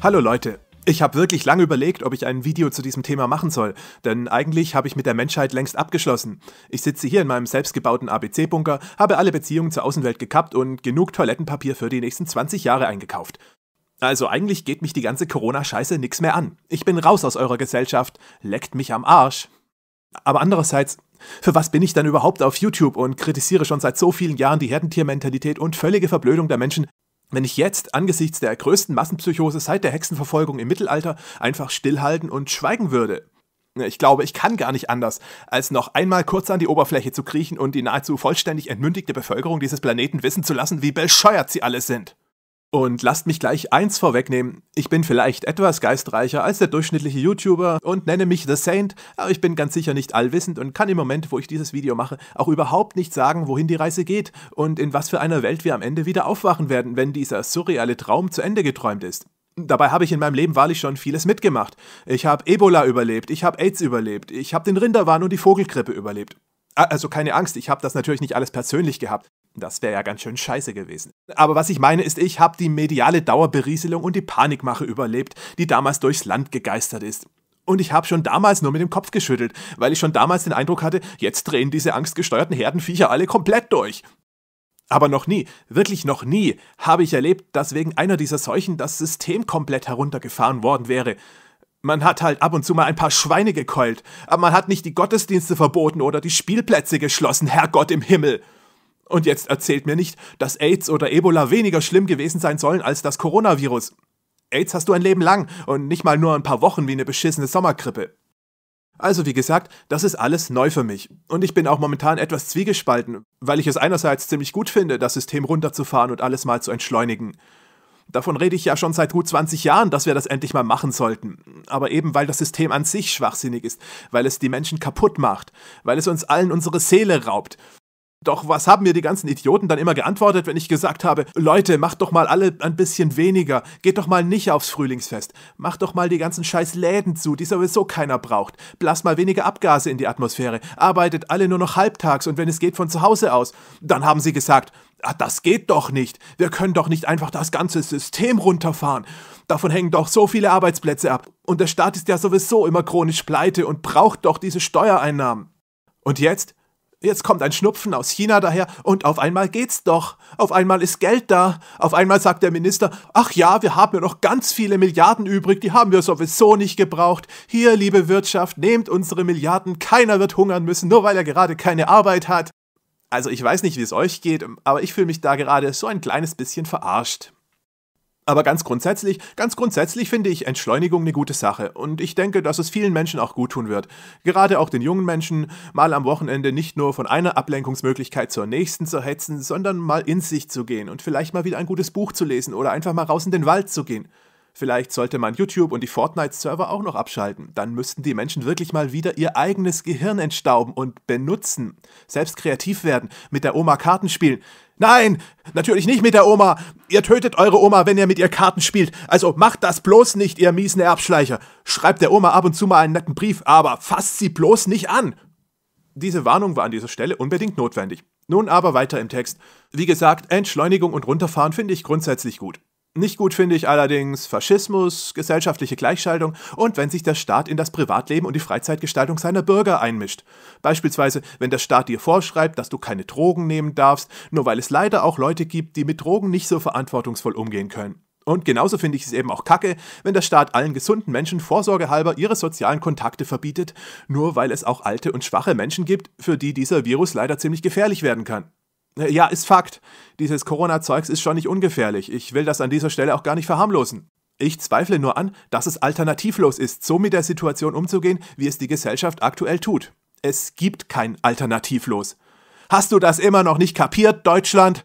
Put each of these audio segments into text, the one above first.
Hallo Leute, ich habe wirklich lange überlegt, ob ich ein Video zu diesem Thema machen soll, denn eigentlich habe ich mit der Menschheit längst abgeschlossen. Ich sitze hier in meinem selbstgebauten ABC-Bunker, habe alle Beziehungen zur Außenwelt gekappt und genug Toilettenpapier für die nächsten 20 Jahre eingekauft. Also eigentlich geht mich die ganze Corona-Scheiße nichts mehr an. Ich bin raus aus eurer Gesellschaft, leckt mich am Arsch. Aber andererseits, für was bin ich dann überhaupt auf YouTube und kritisiere schon seit so vielen Jahren die Herdentiermentalität und völlige Verblödung der Menschen, wenn ich jetzt angesichts der größten Massenpsychose seit der Hexenverfolgung im Mittelalter einfach stillhalten und schweigen würde. Ne, ich glaube, ich kann gar nicht anders, als noch einmal kurz an die Oberfläche zu kriechen und die nahezu vollständig entmündigte Bevölkerung dieses Planeten wissen zu lassen, wie bescheuert sie alle sind. Und lasst mich gleich eins vorwegnehmen, ich bin vielleicht etwas geistreicher als der durchschnittliche YouTuber und nenne mich The Saint, aber ich bin ganz sicher nicht allwissend und kann im Moment, wo ich dieses Video mache, auch überhaupt nicht sagen, wohin die Reise geht und in was für einer Welt wir am Ende wieder aufwachen werden, wenn dieser surreale Traum zu Ende geträumt ist. Dabei habe ich in meinem Leben wahrlich schon vieles mitgemacht. Ich habe Ebola überlebt, ich habe AIDS überlebt, ich habe den Rinderwahn und die Vogelgrippe überlebt. Also keine Angst, ich habe das natürlich nicht alles persönlich gehabt. Das wäre ja ganz schön scheiße gewesen. Aber was ich meine ist, ich habe die mediale Dauerberieselung und die Panikmache überlebt, die damals durchs Land gegeistert ist. Und ich habe schon damals nur mit dem Kopf geschüttelt, weil ich schon damals den Eindruck hatte, jetzt drehen diese angstgesteuerten Herdenviecher alle komplett durch. Aber noch nie, wirklich noch nie, habe ich erlebt, dass wegen einer dieser Seuchen das System komplett heruntergefahren worden wäre. Man hat halt ab und zu mal ein paar Schweine gekeult, aber man hat nicht die Gottesdienste verboten oder die Spielplätze geschlossen, Herrgott im Himmel. Und jetzt erzählt mir nicht, dass AIDS oder Ebola weniger schlimm gewesen sein sollen als das Coronavirus. AIDS hast du ein Leben lang und nicht mal nur ein paar Wochen wie eine beschissene Sommerkrippe. Also wie gesagt, das ist alles neu für mich. Und ich bin auch momentan etwas zwiegespalten, weil ich es einerseits ziemlich gut finde, das System runterzufahren und alles mal zu entschleunigen. Davon rede ich ja schon seit gut 20 Jahren, dass wir das endlich mal machen sollten. Aber eben weil das System an sich schwachsinnig ist, weil es die Menschen kaputt macht, weil es uns allen unsere Seele raubt, doch was haben mir die ganzen Idioten dann immer geantwortet, wenn ich gesagt habe, Leute, macht doch mal alle ein bisschen weniger, geht doch mal nicht aufs Frühlingsfest, macht doch mal die ganzen scheiß Läden zu, die sowieso keiner braucht, blast mal weniger Abgase in die Atmosphäre, arbeitet alle nur noch halbtags und wenn es geht von zu Hause aus. Dann haben sie gesagt, ah, das geht doch nicht, wir können doch nicht einfach das ganze System runterfahren. Davon hängen doch so viele Arbeitsplätze ab. Und der Staat ist ja sowieso immer chronisch pleite und braucht doch diese Steuereinnahmen. Und jetzt Jetzt kommt ein Schnupfen aus China daher und auf einmal geht's doch. Auf einmal ist Geld da. Auf einmal sagt der Minister, ach ja, wir haben ja noch ganz viele Milliarden übrig, die haben wir sowieso nicht gebraucht. Hier, liebe Wirtschaft, nehmt unsere Milliarden, keiner wird hungern müssen, nur weil er gerade keine Arbeit hat. Also ich weiß nicht, wie es euch geht, aber ich fühle mich da gerade so ein kleines bisschen verarscht. Aber ganz grundsätzlich, ganz grundsätzlich finde ich Entschleunigung eine gute Sache und ich denke, dass es vielen Menschen auch gut tun wird. Gerade auch den jungen Menschen, mal am Wochenende nicht nur von einer Ablenkungsmöglichkeit zur nächsten zu hetzen, sondern mal in sich zu gehen und vielleicht mal wieder ein gutes Buch zu lesen oder einfach mal raus in den Wald zu gehen. Vielleicht sollte man YouTube und die Fortnite-Server auch noch abschalten. Dann müssten die Menschen wirklich mal wieder ihr eigenes Gehirn entstauben und benutzen. Selbst kreativ werden, mit der Oma Karten spielen. Nein, natürlich nicht mit der Oma. Ihr tötet eure Oma, wenn ihr mit ihr Karten spielt. Also macht das bloß nicht, ihr miesen Erbschleicher. Schreibt der Oma ab und zu mal einen netten Brief, aber fasst sie bloß nicht an. Diese Warnung war an dieser Stelle unbedingt notwendig. Nun aber weiter im Text. Wie gesagt, Entschleunigung und Runterfahren finde ich grundsätzlich gut. Nicht gut finde ich allerdings Faschismus, gesellschaftliche Gleichschaltung und wenn sich der Staat in das Privatleben und die Freizeitgestaltung seiner Bürger einmischt. Beispielsweise, wenn der Staat dir vorschreibt, dass du keine Drogen nehmen darfst, nur weil es leider auch Leute gibt, die mit Drogen nicht so verantwortungsvoll umgehen können. Und genauso finde ich es eben auch kacke, wenn der Staat allen gesunden Menschen vorsorgehalber ihre sozialen Kontakte verbietet, nur weil es auch alte und schwache Menschen gibt, für die dieser Virus leider ziemlich gefährlich werden kann. Äh, ja, ist Fakt. Dieses Corona-Zeugs ist schon nicht ungefährlich. Ich will das an dieser Stelle auch gar nicht verharmlosen. Ich zweifle nur an, dass es alternativlos ist, so mit der Situation umzugehen, wie es die Gesellschaft aktuell tut. Es gibt kein Alternativlos. Hast du das immer noch nicht kapiert, Deutschland?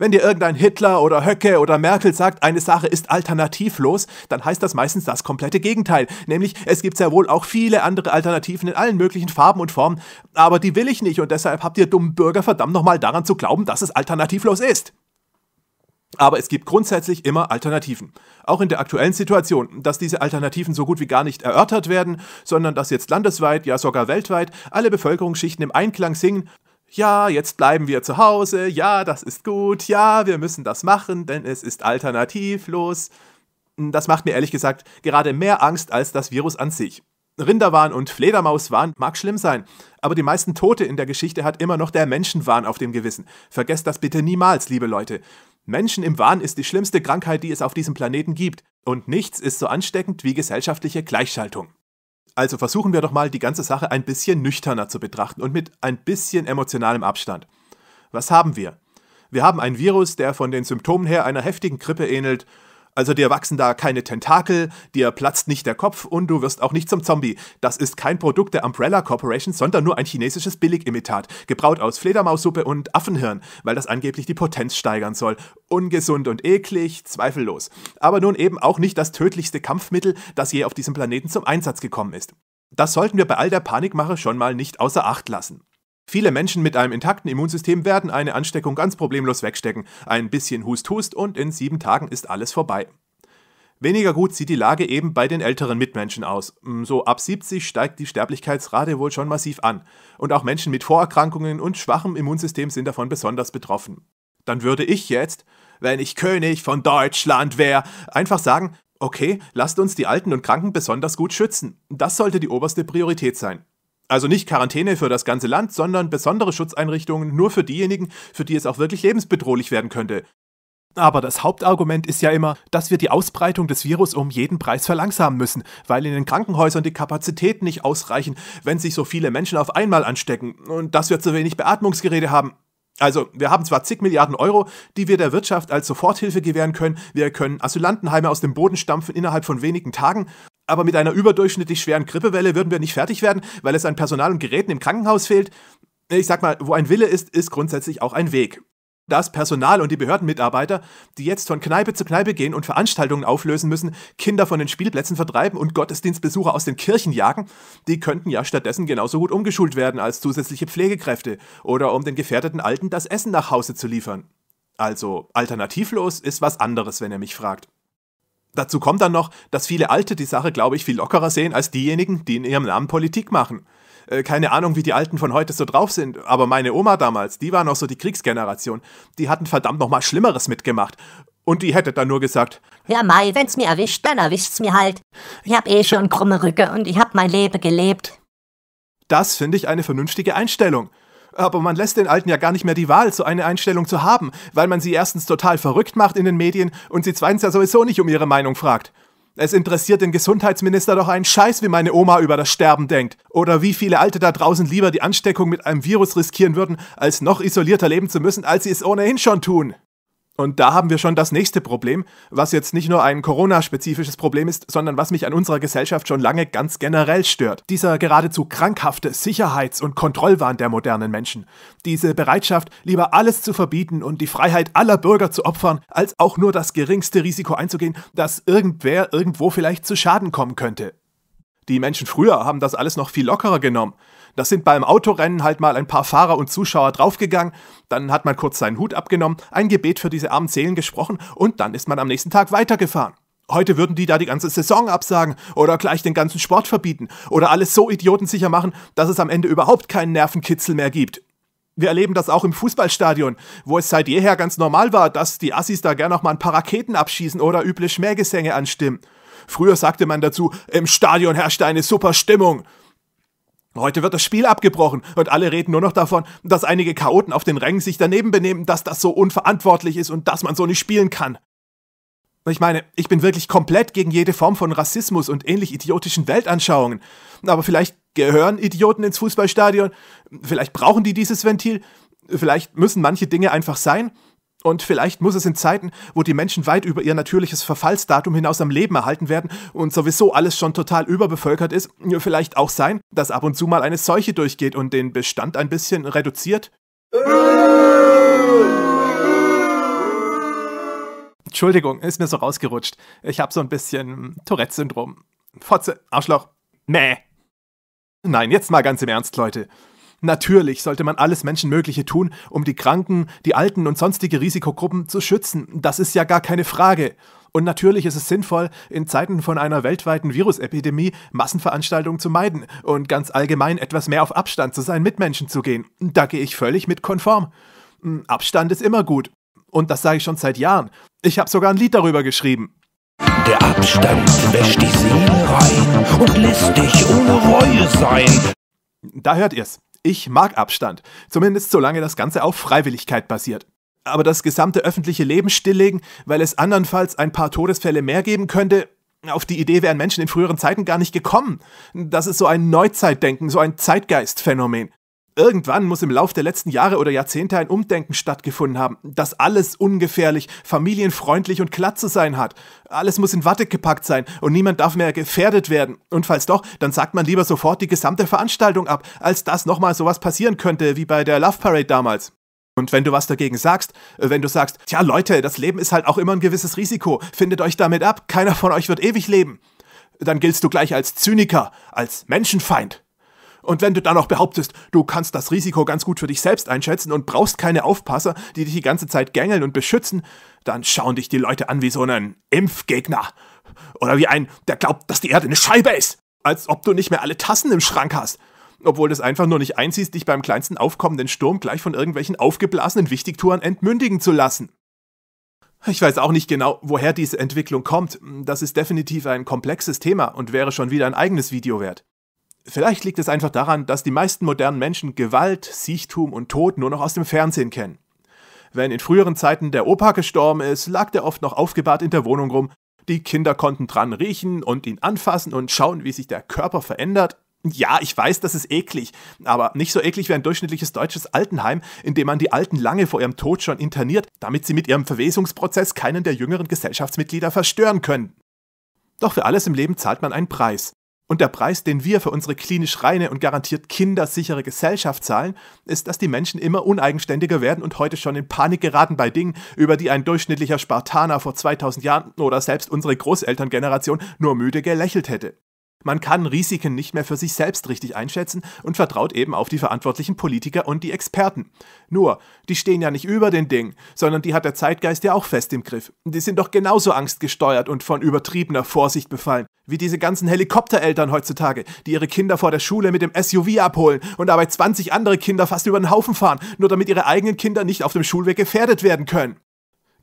Wenn dir irgendein Hitler oder Höcke oder Merkel sagt, eine Sache ist alternativlos, dann heißt das meistens das komplette Gegenteil. Nämlich, es gibt sehr wohl auch viele andere Alternativen in allen möglichen Farben und Formen, aber die will ich nicht und deshalb habt ihr dummen Bürger verdammt nochmal daran zu glauben, dass es alternativlos ist. Aber es gibt grundsätzlich immer Alternativen. Auch in der aktuellen Situation, dass diese Alternativen so gut wie gar nicht erörtert werden, sondern dass jetzt landesweit, ja sogar weltweit, alle Bevölkerungsschichten im Einklang singen, ja, jetzt bleiben wir zu Hause, ja, das ist gut, ja, wir müssen das machen, denn es ist alternativlos. Hm, das macht mir ehrlich gesagt gerade mehr Angst als das Virus an sich. Rinderwahn und Fledermauswahn mag schlimm sein, aber die meisten Tote in der Geschichte hat immer noch der Menschenwahn auf dem Gewissen. Vergesst das bitte niemals, liebe Leute. Menschen im Wahn ist die schlimmste Krankheit, die es auf diesem Planeten gibt, und nichts ist so ansteckend wie gesellschaftliche Gleichschaltung. Also versuchen wir doch mal, die ganze Sache ein bisschen nüchterner zu betrachten und mit ein bisschen emotionalem Abstand. Was haben wir? Wir haben ein Virus, der von den Symptomen her einer heftigen Grippe ähnelt also dir wachsen da keine Tentakel, dir platzt nicht der Kopf und du wirst auch nicht zum Zombie. Das ist kein Produkt der Umbrella Corporation, sondern nur ein chinesisches Billigimitat, gebraut aus Fledermaussuppe und Affenhirn, weil das angeblich die Potenz steigern soll. Ungesund und eklig, zweifellos. Aber nun eben auch nicht das tödlichste Kampfmittel, das je auf diesem Planeten zum Einsatz gekommen ist. Das sollten wir bei all der Panikmache schon mal nicht außer Acht lassen. Viele Menschen mit einem intakten Immunsystem werden eine Ansteckung ganz problemlos wegstecken. Ein bisschen Hust-Hust und in sieben Tagen ist alles vorbei. Weniger gut sieht die Lage eben bei den älteren Mitmenschen aus. Mm, so ab 70 steigt die Sterblichkeitsrate wohl schon massiv an. Und auch Menschen mit Vorerkrankungen und schwachem Immunsystem sind davon besonders betroffen. Dann würde ich jetzt, wenn ich König von Deutschland wäre, einfach sagen, okay, lasst uns die Alten und Kranken besonders gut schützen. Das sollte die oberste Priorität sein. Also nicht Quarantäne für das ganze Land, sondern besondere Schutzeinrichtungen nur für diejenigen, für die es auch wirklich lebensbedrohlich werden könnte. Aber das Hauptargument ist ja immer, dass wir die Ausbreitung des Virus um jeden Preis verlangsamen müssen, weil in den Krankenhäusern die Kapazitäten nicht ausreichen, wenn sich so viele Menschen auf einmal anstecken und dass wir zu wenig Beatmungsgeräte haben also, wir haben zwar zig Milliarden Euro, die wir der Wirtschaft als Soforthilfe gewähren können, wir können Asylantenheime aus dem Boden stampfen innerhalb von wenigen Tagen, aber mit einer überdurchschnittlich schweren Grippewelle würden wir nicht fertig werden, weil es an Personal und Geräten im Krankenhaus fehlt. Ich sag mal, wo ein Wille ist, ist grundsätzlich auch ein Weg das Personal und die Behördenmitarbeiter, die jetzt von Kneipe zu Kneipe gehen und Veranstaltungen auflösen müssen, Kinder von den Spielplätzen vertreiben und Gottesdienstbesucher aus den Kirchen jagen, die könnten ja stattdessen genauso gut umgeschult werden als zusätzliche Pflegekräfte oder um den gefährdeten Alten das Essen nach Hause zu liefern. Also alternativlos ist was anderes, wenn er mich fragt. Dazu kommt dann noch, dass viele Alte die Sache, glaube ich, viel lockerer sehen als diejenigen, die in ihrem Namen Politik machen – äh, keine Ahnung, wie die Alten von heute so drauf sind, aber meine Oma damals, die war noch so die Kriegsgeneration, die hatten verdammt nochmal Schlimmeres mitgemacht. Und die hätte dann nur gesagt, ja Mai, wenn's mir erwischt, dann erwischt's mir halt. Ich hab eh schon krumme Rücke und ich hab mein Leben gelebt. Das finde ich eine vernünftige Einstellung. Aber man lässt den Alten ja gar nicht mehr die Wahl, so eine Einstellung zu haben, weil man sie erstens total verrückt macht in den Medien und sie zweitens ja sowieso nicht um ihre Meinung fragt. Es interessiert den Gesundheitsminister doch einen Scheiß, wie meine Oma über das Sterben denkt. Oder wie viele Alte da draußen lieber die Ansteckung mit einem Virus riskieren würden, als noch isolierter leben zu müssen, als sie es ohnehin schon tun. Und da haben wir schon das nächste Problem, was jetzt nicht nur ein Corona-spezifisches Problem ist, sondern was mich an unserer Gesellschaft schon lange ganz generell stört. Dieser geradezu krankhafte Sicherheits- und Kontrollwahn der modernen Menschen. Diese Bereitschaft, lieber alles zu verbieten und die Freiheit aller Bürger zu opfern, als auch nur das geringste Risiko einzugehen, dass irgendwer irgendwo vielleicht zu Schaden kommen könnte. Die Menschen früher haben das alles noch viel lockerer genommen. Das sind beim Autorennen halt mal ein paar Fahrer und Zuschauer draufgegangen, dann hat man kurz seinen Hut abgenommen, ein Gebet für diese armen Seelen gesprochen und dann ist man am nächsten Tag weitergefahren. Heute würden die da die ganze Saison absagen oder gleich den ganzen Sport verbieten oder alles so idiotensicher machen, dass es am Ende überhaupt keinen Nervenkitzel mehr gibt. Wir erleben das auch im Fußballstadion, wo es seit jeher ganz normal war, dass die Assis da gerne noch mal ein paar Raketen abschießen oder üble Schmähgesänge anstimmen. Früher sagte man dazu, im Stadion herrscht eine super Stimmung. Heute wird das Spiel abgebrochen und alle reden nur noch davon, dass einige Chaoten auf den Rängen sich daneben benehmen, dass das so unverantwortlich ist und dass man so nicht spielen kann. Ich meine, ich bin wirklich komplett gegen jede Form von Rassismus und ähnlich idiotischen Weltanschauungen. Aber vielleicht gehören Idioten ins Fußballstadion, vielleicht brauchen die dieses Ventil, vielleicht müssen manche Dinge einfach sein. Und vielleicht muss es in Zeiten, wo die Menschen weit über ihr natürliches Verfallsdatum hinaus am Leben erhalten werden und sowieso alles schon total überbevölkert ist, vielleicht auch sein, dass ab und zu mal eine Seuche durchgeht und den Bestand ein bisschen reduziert. Entschuldigung, ist mir so rausgerutscht. Ich habe so ein bisschen Tourette-Syndrom. Fotze, Arschloch. Mäh. Nein, jetzt mal ganz im Ernst, Leute. Natürlich sollte man alles Menschenmögliche tun, um die Kranken, die Alten und sonstige Risikogruppen zu schützen. Das ist ja gar keine Frage. Und natürlich ist es sinnvoll, in Zeiten von einer weltweiten Virusepidemie Massenveranstaltungen zu meiden und ganz allgemein etwas mehr auf Abstand zu seinen Mitmenschen zu gehen. Da gehe ich völlig mit konform. Hm, Abstand ist immer gut. Und das sage ich schon seit Jahren. Ich habe sogar ein Lied darüber geschrieben. Der Abstand wäscht die Seele rein und lässt dich ohne Reue sein. Da hört ihr's. Ich mag Abstand, zumindest solange das Ganze auf Freiwilligkeit basiert. Aber das gesamte öffentliche Leben stilllegen, weil es andernfalls ein paar Todesfälle mehr geben könnte, auf die Idee wären Menschen in früheren Zeiten gar nicht gekommen. Das ist so ein Neuzeitdenken, so ein Zeitgeistphänomen. Irgendwann muss im Lauf der letzten Jahre oder Jahrzehnte ein Umdenken stattgefunden haben, dass alles ungefährlich, familienfreundlich und glatt zu sein hat. Alles muss in Watte gepackt sein und niemand darf mehr gefährdet werden. Und falls doch, dann sagt man lieber sofort die gesamte Veranstaltung ab, als dass nochmal sowas passieren könnte wie bei der Love Parade damals. Und wenn du was dagegen sagst, äh, wenn du sagst, tja Leute, das Leben ist halt auch immer ein gewisses Risiko, findet euch damit ab, keiner von euch wird ewig leben, dann giltst du gleich als Zyniker, als Menschenfeind. Und wenn du dann auch behauptest, du kannst das Risiko ganz gut für dich selbst einschätzen und brauchst keine Aufpasser, die dich die ganze Zeit gängeln und beschützen, dann schauen dich die Leute an wie so einen Impfgegner. Oder wie ein, der glaubt, dass die Erde eine Scheibe ist. Als ob du nicht mehr alle Tassen im Schrank hast. Obwohl das einfach nur nicht einsiehst, dich beim kleinsten aufkommenden Sturm gleich von irgendwelchen aufgeblasenen Wichtigtouren entmündigen zu lassen. Ich weiß auch nicht genau, woher diese Entwicklung kommt. Das ist definitiv ein komplexes Thema und wäre schon wieder ein eigenes Video wert. Vielleicht liegt es einfach daran, dass die meisten modernen Menschen Gewalt, Siechtum und Tod nur noch aus dem Fernsehen kennen. Wenn in früheren Zeiten der Opa gestorben ist, lag der oft noch aufgebahrt in der Wohnung rum. Die Kinder konnten dran riechen und ihn anfassen und schauen, wie sich der Körper verändert. Ja, ich weiß, das ist eklig, aber nicht so eklig wie ein durchschnittliches deutsches Altenheim, in dem man die Alten lange vor ihrem Tod schon interniert, damit sie mit ihrem Verwesungsprozess keinen der jüngeren Gesellschaftsmitglieder verstören können. Doch für alles im Leben zahlt man einen Preis. Und der Preis, den wir für unsere klinisch reine und garantiert kindersichere Gesellschaft zahlen, ist, dass die Menschen immer uneigenständiger werden und heute schon in Panik geraten bei Dingen, über die ein durchschnittlicher Spartaner vor 2000 Jahren oder selbst unsere Großelterngeneration nur müde gelächelt hätte. Man kann Risiken nicht mehr für sich selbst richtig einschätzen und vertraut eben auf die verantwortlichen Politiker und die Experten. Nur, die stehen ja nicht über den Ding, sondern die hat der Zeitgeist ja auch fest im Griff. Die sind doch genauso angstgesteuert und von übertriebener Vorsicht befallen, wie diese ganzen Helikoptereltern heutzutage, die ihre Kinder vor der Schule mit dem SUV abholen und dabei 20 andere Kinder fast über den Haufen fahren, nur damit ihre eigenen Kinder nicht auf dem Schulweg gefährdet werden können.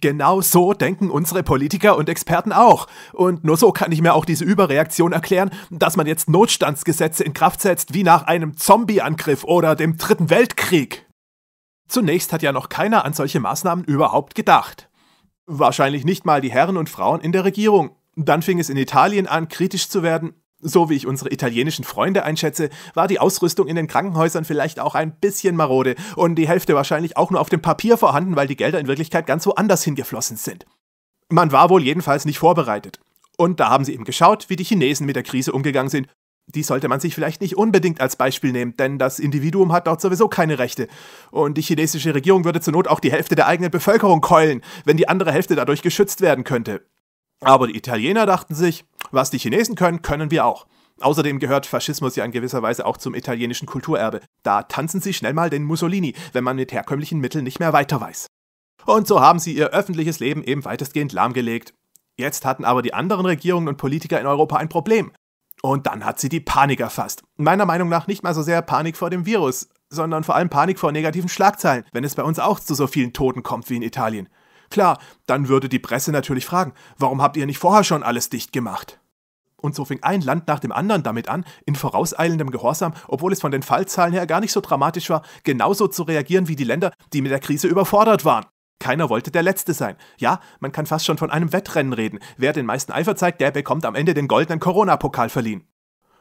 Genau so denken unsere Politiker und Experten auch. Und nur so kann ich mir auch diese Überreaktion erklären, dass man jetzt Notstandsgesetze in Kraft setzt wie nach einem Zombieangriff oder dem Dritten Weltkrieg. Zunächst hat ja noch keiner an solche Maßnahmen überhaupt gedacht. Wahrscheinlich nicht mal die Herren und Frauen in der Regierung. Dann fing es in Italien an, kritisch zu werden, so wie ich unsere italienischen Freunde einschätze, war die Ausrüstung in den Krankenhäusern vielleicht auch ein bisschen marode und die Hälfte wahrscheinlich auch nur auf dem Papier vorhanden, weil die Gelder in Wirklichkeit ganz woanders hingeflossen sind. Man war wohl jedenfalls nicht vorbereitet. Und da haben sie eben geschaut, wie die Chinesen mit der Krise umgegangen sind. Die sollte man sich vielleicht nicht unbedingt als Beispiel nehmen, denn das Individuum hat dort sowieso keine Rechte. Und die chinesische Regierung würde zur Not auch die Hälfte der eigenen Bevölkerung keulen, wenn die andere Hälfte dadurch geschützt werden könnte. Aber die Italiener dachten sich, was die Chinesen können, können wir auch. Außerdem gehört Faschismus ja in gewisser Weise auch zum italienischen Kulturerbe. Da tanzen sie schnell mal den Mussolini, wenn man mit herkömmlichen Mitteln nicht mehr weiter weiß. Und so haben sie ihr öffentliches Leben eben weitestgehend lahmgelegt. Jetzt hatten aber die anderen Regierungen und Politiker in Europa ein Problem. Und dann hat sie die Panik erfasst. Meiner Meinung nach nicht mal so sehr Panik vor dem Virus, sondern vor allem Panik vor negativen Schlagzeilen, wenn es bei uns auch zu so vielen Toten kommt wie in Italien. Klar, dann würde die Presse natürlich fragen, warum habt ihr nicht vorher schon alles dicht gemacht? Und so fing ein Land nach dem anderen damit an, in vorauseilendem Gehorsam, obwohl es von den Fallzahlen her gar nicht so dramatisch war, genauso zu reagieren wie die Länder, die mit der Krise überfordert waren. Keiner wollte der Letzte sein. Ja, man kann fast schon von einem Wettrennen reden. Wer den meisten Eifer zeigt, der bekommt am Ende den goldenen Corona-Pokal verliehen.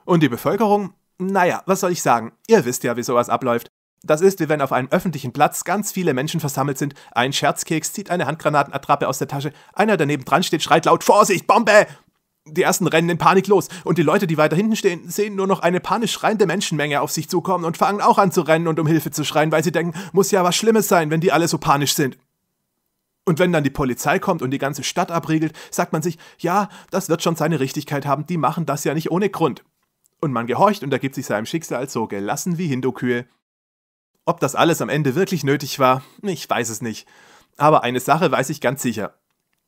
Und die Bevölkerung? Naja, was soll ich sagen? Ihr wisst ja, wie sowas abläuft. Das ist, wie wenn auf einem öffentlichen Platz ganz viele Menschen versammelt sind, ein Scherzkeks zieht eine Handgranatenattrappe aus der Tasche, einer daneben dran steht, schreit laut Vorsicht, Bombe! Die ersten rennen in Panik los und die Leute, die weiter hinten stehen, sehen nur noch eine panisch schreiende Menschenmenge auf sich zukommen und fangen auch an zu rennen und um Hilfe zu schreien, weil sie denken, muss ja was Schlimmes sein, wenn die alle so panisch sind. Und wenn dann die Polizei kommt und die ganze Stadt abriegelt, sagt man sich, ja, das wird schon seine Richtigkeit haben, die machen das ja nicht ohne Grund. Und man gehorcht und ergibt sich seinem Schicksal so gelassen wie Hindukühe. Ob das alles am Ende wirklich nötig war, ich weiß es nicht. Aber eine Sache weiß ich ganz sicher.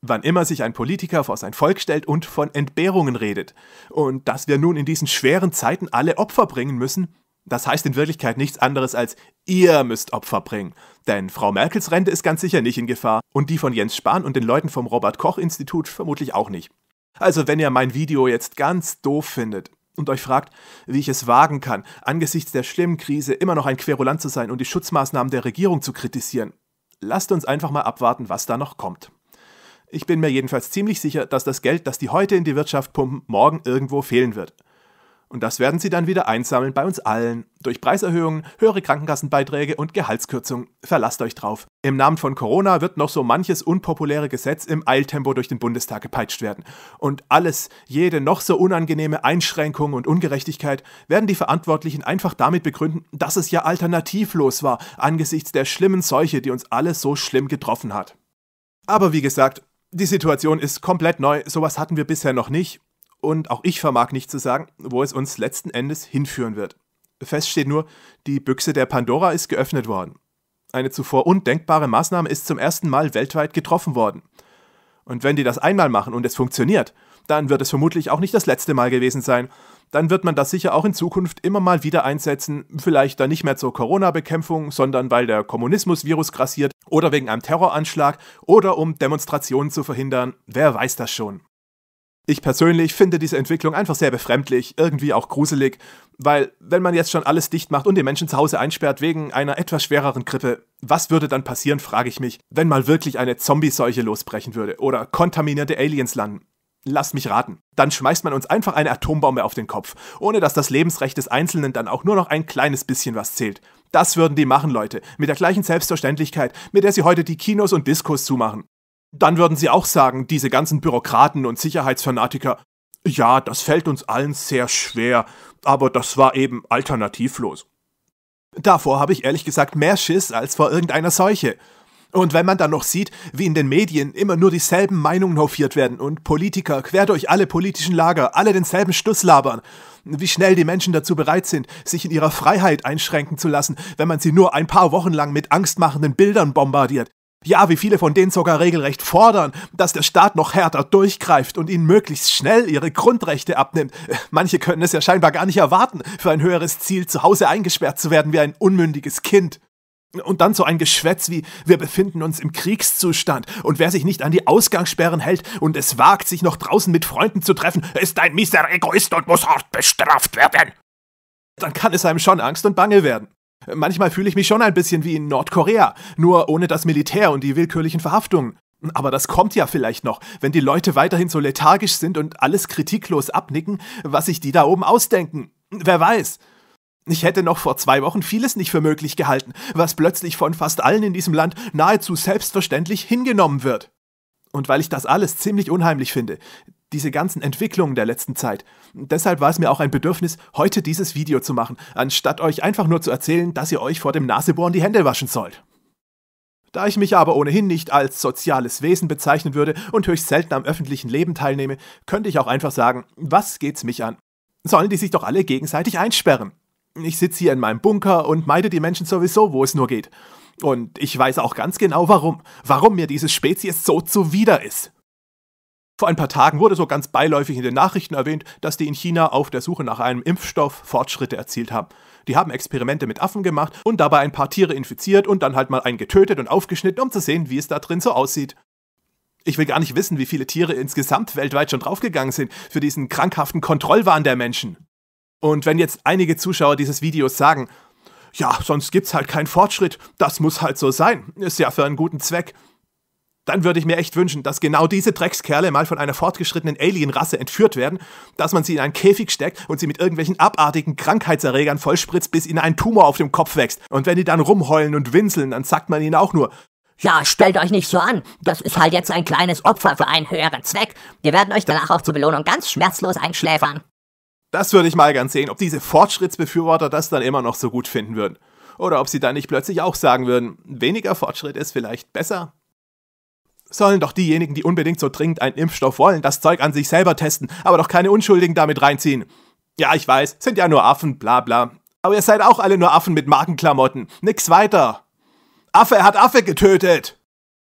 Wann immer sich ein Politiker vor sein Volk stellt und von Entbehrungen redet, und dass wir nun in diesen schweren Zeiten alle Opfer bringen müssen, das heißt in Wirklichkeit nichts anderes als ihr müsst Opfer bringen. Denn Frau Merkels Rente ist ganz sicher nicht in Gefahr und die von Jens Spahn und den Leuten vom Robert Koch Institut vermutlich auch nicht. Also wenn ihr mein Video jetzt ganz doof findet, und euch fragt, wie ich es wagen kann, angesichts der schlimmen Krise immer noch ein Querulant zu sein und die Schutzmaßnahmen der Regierung zu kritisieren. Lasst uns einfach mal abwarten, was da noch kommt. Ich bin mir jedenfalls ziemlich sicher, dass das Geld, das die heute in die Wirtschaft pumpen, morgen irgendwo fehlen wird. Und das werden sie dann wieder einsammeln bei uns allen. Durch Preiserhöhungen, höhere Krankenkassenbeiträge und Gehaltskürzungen. Verlasst euch drauf. Im Namen von Corona wird noch so manches unpopuläre Gesetz im Eiltempo durch den Bundestag gepeitscht werden. Und alles, jede noch so unangenehme Einschränkung und Ungerechtigkeit werden die Verantwortlichen einfach damit begründen, dass es ja alternativlos war angesichts der schlimmen Seuche, die uns alle so schlimm getroffen hat. Aber wie gesagt, die Situation ist komplett neu, sowas hatten wir bisher noch nicht und auch ich vermag nicht zu sagen, wo es uns letzten Endes hinführen wird. Fest steht nur, die Büchse der Pandora ist geöffnet worden. Eine zuvor undenkbare Maßnahme ist zum ersten Mal weltweit getroffen worden. Und wenn die das einmal machen und es funktioniert, dann wird es vermutlich auch nicht das letzte Mal gewesen sein. Dann wird man das sicher auch in Zukunft immer mal wieder einsetzen, vielleicht dann nicht mehr zur Corona-Bekämpfung, sondern weil der Kommunismus-Virus grassiert oder wegen einem Terroranschlag oder um Demonstrationen zu verhindern, wer weiß das schon. Ich persönlich finde diese Entwicklung einfach sehr befremdlich, irgendwie auch gruselig, weil wenn man jetzt schon alles dicht macht und die Menschen zu Hause einsperrt wegen einer etwas schwereren Grippe, was würde dann passieren, frage ich mich, wenn mal wirklich eine Zombie-Seuche losbrechen würde oder kontaminierte Aliens landen? Lasst mich raten. Dann schmeißt man uns einfach eine Atombombe auf den Kopf, ohne dass das Lebensrecht des Einzelnen dann auch nur noch ein kleines bisschen was zählt. Das würden die machen, Leute, mit der gleichen Selbstverständlichkeit, mit der sie heute die Kinos und Diskos zumachen dann würden sie auch sagen, diese ganzen Bürokraten und Sicherheitsfanatiker, ja, das fällt uns allen sehr schwer, aber das war eben alternativlos. Davor habe ich ehrlich gesagt mehr Schiss als vor irgendeiner Seuche. Und wenn man dann noch sieht, wie in den Medien immer nur dieselben Meinungen hofiert werden und Politiker quer durch alle politischen Lager alle denselben Stuss labern, wie schnell die Menschen dazu bereit sind, sich in ihrer Freiheit einschränken zu lassen, wenn man sie nur ein paar Wochen lang mit angstmachenden Bildern bombardiert, ja, wie viele von denen sogar regelrecht fordern, dass der Staat noch härter durchgreift und ihnen möglichst schnell ihre Grundrechte abnimmt. Manche können es ja scheinbar gar nicht erwarten, für ein höheres Ziel zu Hause eingesperrt zu werden wie ein unmündiges Kind. Und dann so ein Geschwätz wie wir befinden uns im Kriegszustand und wer sich nicht an die Ausgangssperren hält und es wagt, sich noch draußen mit Freunden zu treffen, ist ein mieser Egoist und muss hart bestraft werden. Dann kann es einem schon Angst und Bange werden. Manchmal fühle ich mich schon ein bisschen wie in Nordkorea, nur ohne das Militär und die willkürlichen Verhaftungen. Aber das kommt ja vielleicht noch, wenn die Leute weiterhin so lethargisch sind und alles kritiklos abnicken, was sich die da oben ausdenken. Wer weiß. Ich hätte noch vor zwei Wochen vieles nicht für möglich gehalten, was plötzlich von fast allen in diesem Land nahezu selbstverständlich hingenommen wird. Und weil ich das alles ziemlich unheimlich finde, diese ganzen Entwicklungen der letzten Zeit. Deshalb war es mir auch ein Bedürfnis, heute dieses Video zu machen, anstatt euch einfach nur zu erzählen, dass ihr euch vor dem Nasebohren die Hände waschen sollt. Da ich mich aber ohnehin nicht als soziales Wesen bezeichnen würde und höchst selten am öffentlichen Leben teilnehme, könnte ich auch einfach sagen, was geht's mich an? Sollen die sich doch alle gegenseitig einsperren? Ich sitze hier in meinem Bunker und meide die Menschen sowieso, wo es nur geht. Und ich weiß auch ganz genau warum, warum mir diese Spezies so zuwider ist. Vor ein paar Tagen wurde so ganz beiläufig in den Nachrichten erwähnt, dass die in China auf der Suche nach einem Impfstoff Fortschritte erzielt haben. Die haben Experimente mit Affen gemacht und dabei ein paar Tiere infiziert und dann halt mal einen getötet und aufgeschnitten, um zu sehen, wie es da drin so aussieht. Ich will gar nicht wissen, wie viele Tiere insgesamt weltweit schon draufgegangen sind für diesen krankhaften Kontrollwahn der Menschen. Und wenn jetzt einige Zuschauer dieses Videos sagen, ja, sonst gibt's halt keinen Fortschritt, das muss halt so sein, ist ja für einen guten Zweck, dann würde ich mir echt wünschen, dass genau diese Dreckskerle mal von einer fortgeschrittenen Alien-Rasse entführt werden, dass man sie in einen Käfig steckt und sie mit irgendwelchen abartigen Krankheitserregern vollspritzt, bis ihnen ein Tumor auf dem Kopf wächst. Und wenn die dann rumheulen und winseln, dann sagt man ihnen auch nur, ja, stellt euch nicht so an. Das ist halt jetzt ein kleines Opfer für einen höheren Zweck. Wir werden euch danach auch zur Belohnung ganz schmerzlos einschläfern. Das würde ich mal gern sehen, ob diese Fortschrittsbefürworter das dann immer noch so gut finden würden. Oder ob sie dann nicht plötzlich auch sagen würden, weniger Fortschritt ist vielleicht besser sollen doch diejenigen, die unbedingt so dringend einen Impfstoff wollen, das Zeug an sich selber testen, aber doch keine Unschuldigen damit reinziehen. Ja, ich weiß, sind ja nur Affen, bla bla. Aber ihr seid auch alle nur Affen mit Markenklamotten. Nix weiter. Affe hat Affe getötet.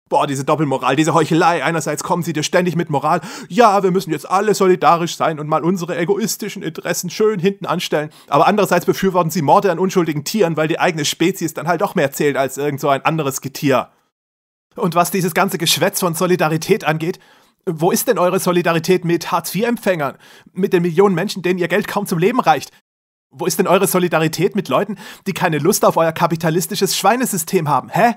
Boah, diese Doppelmoral, diese Heuchelei. Einerseits kommen sie dir ständig mit Moral. Ja, wir müssen jetzt alle solidarisch sein und mal unsere egoistischen Interessen schön hinten anstellen. Aber andererseits befürworten sie Morde an unschuldigen Tieren, weil die eigene Spezies dann halt doch mehr zählt als irgend so ein anderes Getier. Und was dieses ganze Geschwätz von Solidarität angeht, wo ist denn eure Solidarität mit Hartz-IV-Empfängern, mit den Millionen Menschen, denen ihr Geld kaum zum Leben reicht? Wo ist denn eure Solidarität mit Leuten, die keine Lust auf euer kapitalistisches Schweinesystem haben? Hä?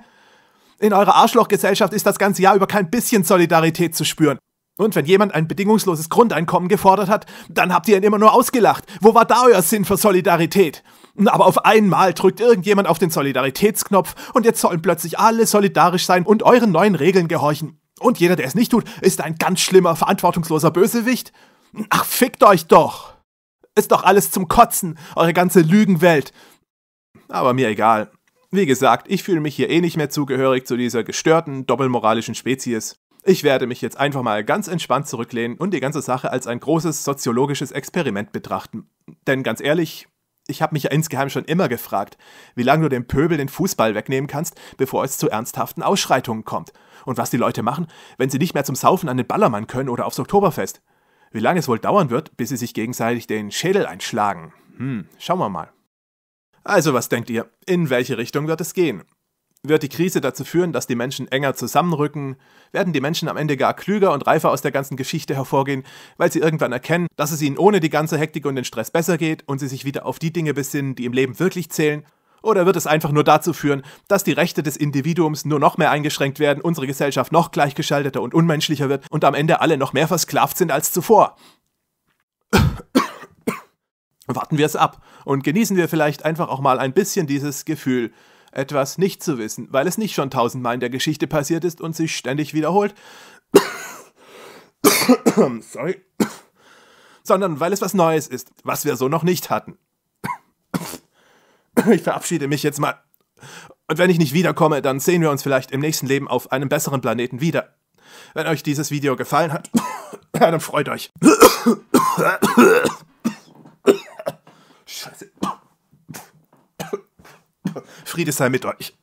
In eurer Arschlochgesellschaft ist das ganze Jahr über kein bisschen Solidarität zu spüren. Und wenn jemand ein bedingungsloses Grundeinkommen gefordert hat, dann habt ihr ihn immer nur ausgelacht. Wo war da euer Sinn für Solidarität? Aber auf einmal drückt irgendjemand auf den Solidaritätsknopf und jetzt sollen plötzlich alle solidarisch sein und euren neuen Regeln gehorchen. Und jeder, der es nicht tut, ist ein ganz schlimmer, verantwortungsloser Bösewicht. Ach, fickt euch doch! Ist doch alles zum Kotzen, eure ganze Lügenwelt. Aber mir egal. Wie gesagt, ich fühle mich hier eh nicht mehr zugehörig zu dieser gestörten, doppelmoralischen Spezies. Ich werde mich jetzt einfach mal ganz entspannt zurücklehnen und die ganze Sache als ein großes soziologisches Experiment betrachten. Denn ganz ehrlich, ich habe mich ja insgeheim schon immer gefragt, wie lange du dem Pöbel den Fußball wegnehmen kannst, bevor es zu ernsthaften Ausschreitungen kommt. Und was die Leute machen, wenn sie nicht mehr zum Saufen an den Ballermann können oder aufs Oktoberfest. Wie lange es wohl dauern wird, bis sie sich gegenseitig den Schädel einschlagen. Hm, schauen wir mal. Also was denkt ihr? In welche Richtung wird es gehen? Wird die Krise dazu führen, dass die Menschen enger zusammenrücken? Werden die Menschen am Ende gar klüger und reifer aus der ganzen Geschichte hervorgehen, weil sie irgendwann erkennen, dass es ihnen ohne die ganze Hektik und den Stress besser geht und sie sich wieder auf die Dinge besinnen, die im Leben wirklich zählen? Oder wird es einfach nur dazu führen, dass die Rechte des Individuums nur noch mehr eingeschränkt werden, unsere Gesellschaft noch gleichgeschalteter und unmenschlicher wird und am Ende alle noch mehr versklavt sind als zuvor? Warten wir es ab und genießen wir vielleicht einfach auch mal ein bisschen dieses Gefühl, etwas nicht zu wissen, weil es nicht schon tausendmal in der Geschichte passiert ist und sich ständig wiederholt. Sorry. Sondern weil es was Neues ist, was wir so noch nicht hatten. ich verabschiede mich jetzt mal. Und wenn ich nicht wiederkomme, dann sehen wir uns vielleicht im nächsten Leben auf einem besseren Planeten wieder. Wenn euch dieses Video gefallen hat, dann freut euch. Scheiße. Friede sei mit euch.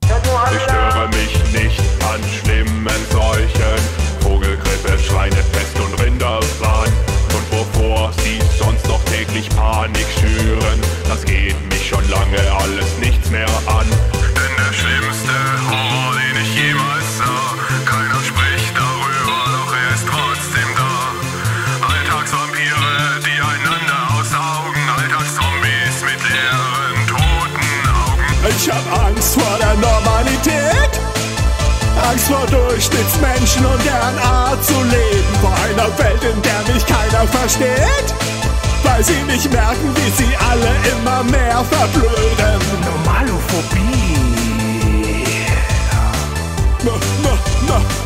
Ich störe mich nicht an schlimmen Seuchen, Vogelgrippe, Schweinepest und Rinderwahn. Und wovor sie sonst noch täglich Panik schüren, das geht mich schon lange alles für Durchschnittsmenschen und deren Art zu leben. Vor einer Welt, in der mich keiner versteht. Weil sie nicht merken, wie sie alle immer mehr verblöden. Normalophobie. No, no, no.